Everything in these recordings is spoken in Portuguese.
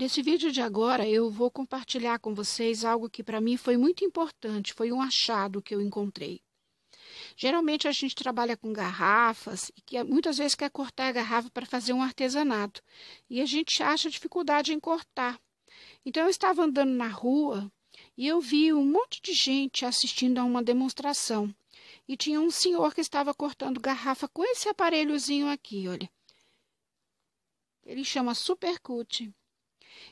Nesse vídeo de agora, eu vou compartilhar com vocês algo que para mim foi muito importante, foi um achado que eu encontrei. Geralmente a gente trabalha com garrafas e que é, muitas vezes quer cortar a garrafa para fazer um artesanato e a gente acha dificuldade em cortar. Então eu estava andando na rua e eu vi um monte de gente assistindo a uma demonstração e tinha um senhor que estava cortando garrafa com esse aparelhozinho aqui, olha. Ele chama Supercute.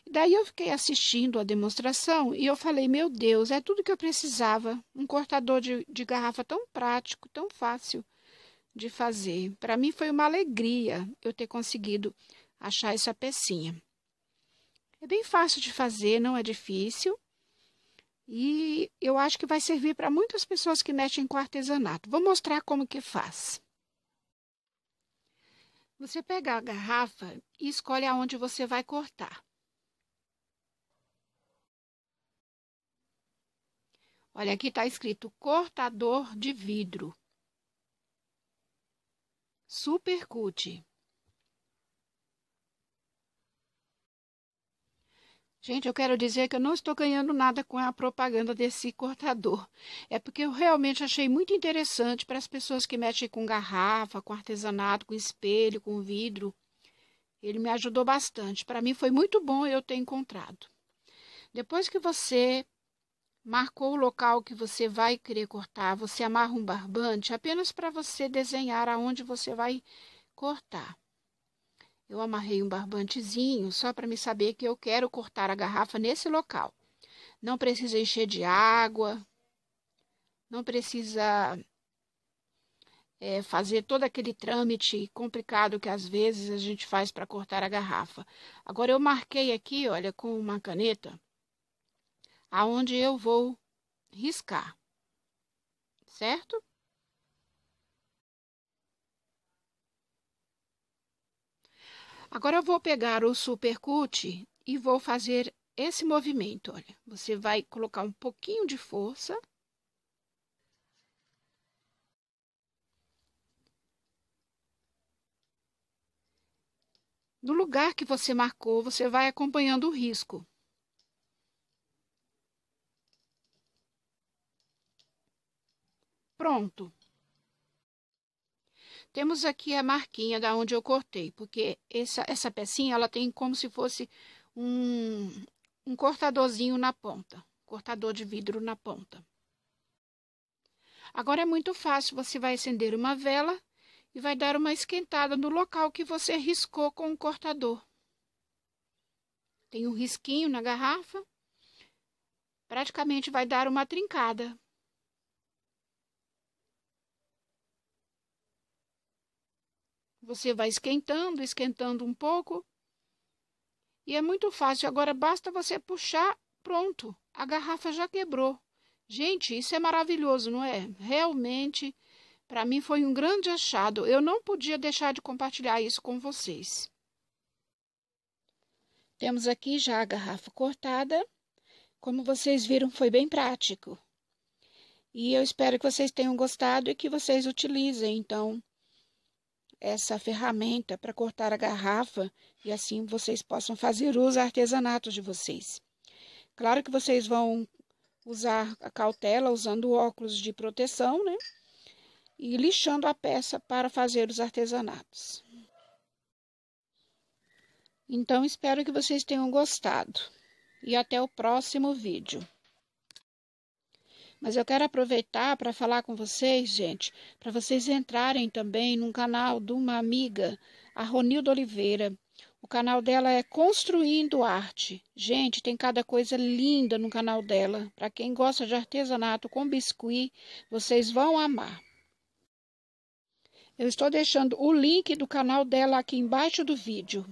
Daí eu fiquei assistindo a demonstração e eu falei: meu Deus, é tudo que eu precisava. Um cortador de, de garrafa tão prático, tão fácil de fazer. Para mim foi uma alegria eu ter conseguido achar essa pecinha. É bem fácil de fazer, não é difícil. E eu acho que vai servir para muitas pessoas que mexem com artesanato. Vou mostrar como que faz. Você pega a garrafa e escolhe aonde você vai cortar. Olha, aqui está escrito cortador de vidro. Super cute. Gente, eu quero dizer que eu não estou ganhando nada com a propaganda desse cortador. É porque eu realmente achei muito interessante para as pessoas que mexem com garrafa, com artesanato, com espelho, com vidro. Ele me ajudou bastante. Para mim foi muito bom eu ter encontrado. Depois que você marcou o local que você vai querer cortar, você amarra um barbante apenas para você desenhar aonde você vai cortar. Eu amarrei um barbantezinho só para me saber que eu quero cortar a garrafa nesse local. Não precisa encher de água, não precisa é, fazer todo aquele trâmite complicado que às vezes a gente faz para cortar a garrafa. Agora eu marquei aqui, olha, com uma caneta aonde eu vou riscar, certo? Agora eu vou pegar o supercut e vou fazer esse movimento, olha. Você vai colocar um pouquinho de força. No lugar que você marcou, você vai acompanhando o risco. pronto. Temos aqui a marquinha da onde eu cortei, porque essa, essa pecinha ela tem como se fosse um, um cortadorzinho na ponta, cortador de vidro na ponta. Agora é muito fácil, você vai acender uma vela e vai dar uma esquentada no local que você riscou com o cortador. Tem um risquinho na garrafa, praticamente vai dar uma trincada. Você vai esquentando, esquentando um pouco. E é muito fácil. Agora basta você puxar, pronto. A garrafa já quebrou. Gente, isso é maravilhoso, não é? Realmente, para mim foi um grande achado. Eu não podia deixar de compartilhar isso com vocês. Temos aqui já a garrafa cortada. Como vocês viram, foi bem prático. E eu espero que vocês tenham gostado e que vocês utilizem, então, essa ferramenta para cortar a garrafa e assim vocês possam fazer os artesanatos de vocês. Claro que vocês vão usar a cautela usando óculos de proteção, né? E lixando a peça para fazer os artesanatos. Então, espero que vocês tenham gostado. E até o próximo vídeo. Mas eu quero aproveitar para falar com vocês, gente, para vocês entrarem também num canal de uma amiga, a Ronilda Oliveira. O canal dela é Construindo Arte. Gente, tem cada coisa linda no canal dela. Para quem gosta de artesanato com biscuit, vocês vão amar. Eu estou deixando o link do canal dela aqui embaixo do vídeo.